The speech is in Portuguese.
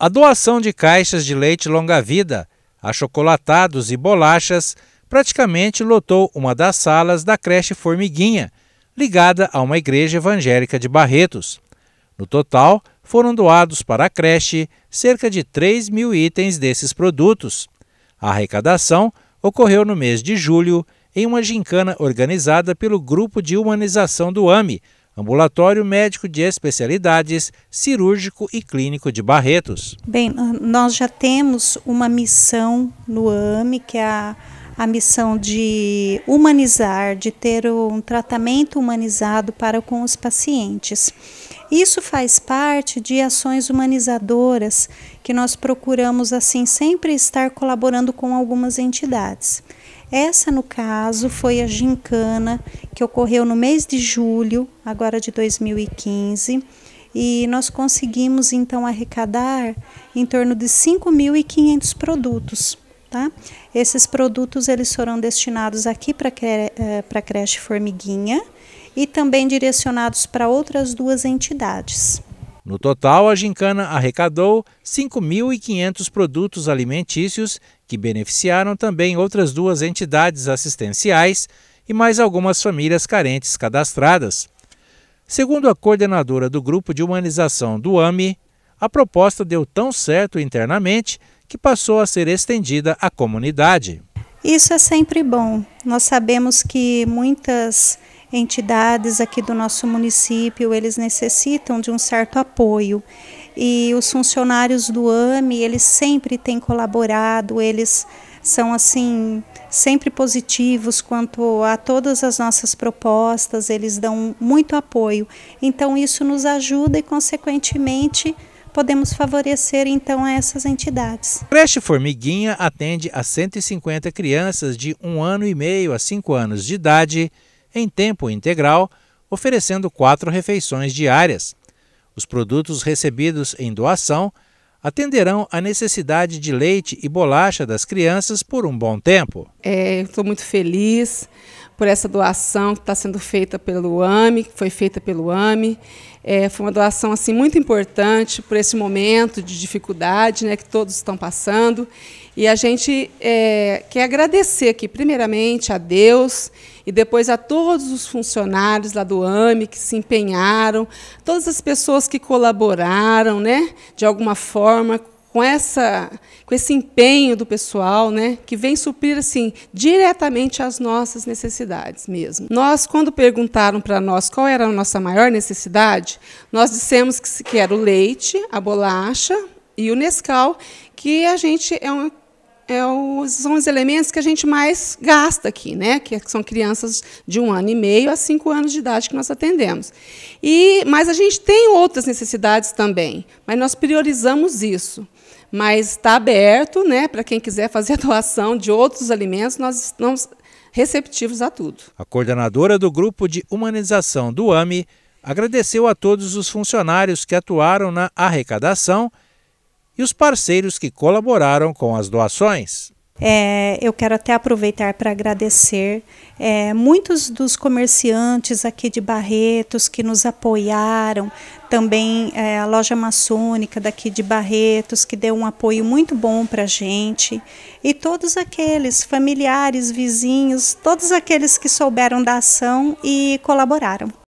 A doação de caixas de leite longa-vida, achocolatados e bolachas praticamente lotou uma das salas da creche Formiguinha, ligada a uma igreja evangélica de Barretos. No total, foram doados para a creche cerca de 3 mil itens desses produtos. A arrecadação ocorreu no mês de julho em uma gincana organizada pelo Grupo de Humanização do AME, ambulatório médico de especialidades, cirúrgico e clínico de Barretos. Bem, nós já temos uma missão no AME, que é a, a missão de humanizar, de ter um tratamento humanizado para com os pacientes. Isso faz parte de ações humanizadoras que nós procuramos assim sempre estar colaborando com algumas entidades. Essa, no caso, foi a gincana que ocorreu no mês de julho, agora de 2015, e nós conseguimos então arrecadar em torno de 5.500 produtos. Tá? Esses produtos eles foram destinados aqui para eh, a creche Formiguinha e também direcionados para outras duas entidades. No total, a gincana arrecadou 5.500 produtos alimentícios que beneficiaram também outras duas entidades assistenciais e mais algumas famílias carentes cadastradas. Segundo a coordenadora do Grupo de Humanização do AMI, a proposta deu tão certo internamente que passou a ser estendida à comunidade. Isso é sempre bom. Nós sabemos que muitas entidades aqui do nosso município, eles necessitam de um certo apoio. E os funcionários do AME, eles sempre têm colaborado, eles são assim sempre positivos quanto a todas as nossas propostas, eles dão muito apoio. Então isso nos ajuda e consequentemente podemos favorecer então essas entidades. Creche Formiguinha atende a 150 crianças de um ano e meio a cinco anos de idade em tempo integral, oferecendo quatro refeições diárias. Os produtos recebidos em doação atenderão à necessidade de leite e bolacha das crianças por um bom tempo. Estou é, muito feliz, por essa doação que está sendo feita pelo AME, que foi feita pelo AME. É, foi uma doação assim muito importante por esse momento de dificuldade né, que todos estão passando. E a gente é, quer agradecer aqui, primeiramente, a Deus e depois a todos os funcionários lá do AME que se empenharam, todas as pessoas que colaboraram né, de alguma forma com, essa, com esse empenho do pessoal, né, que vem suprir assim diretamente as nossas necessidades mesmo. Nós, quando perguntaram para nós qual era a nossa maior necessidade, nós dissemos que, que era o leite, a bolacha e o Nescau, que a gente é uma é são os elementos que a gente mais gasta aqui, né? que são crianças de um ano e meio a cinco anos de idade que nós atendemos. E, mas a gente tem outras necessidades também, mas nós priorizamos isso mas está aberto né, para quem quiser fazer a doação de outros alimentos, nós estamos receptivos a tudo. A coordenadora do grupo de humanização do AMI agradeceu a todos os funcionários que atuaram na arrecadação e os parceiros que colaboraram com as doações. É, eu quero até aproveitar para agradecer é, muitos dos comerciantes aqui de Barretos que nos apoiaram, também é, a loja maçônica daqui de Barretos que deu um apoio muito bom para a gente e todos aqueles familiares, vizinhos, todos aqueles que souberam da ação e colaboraram.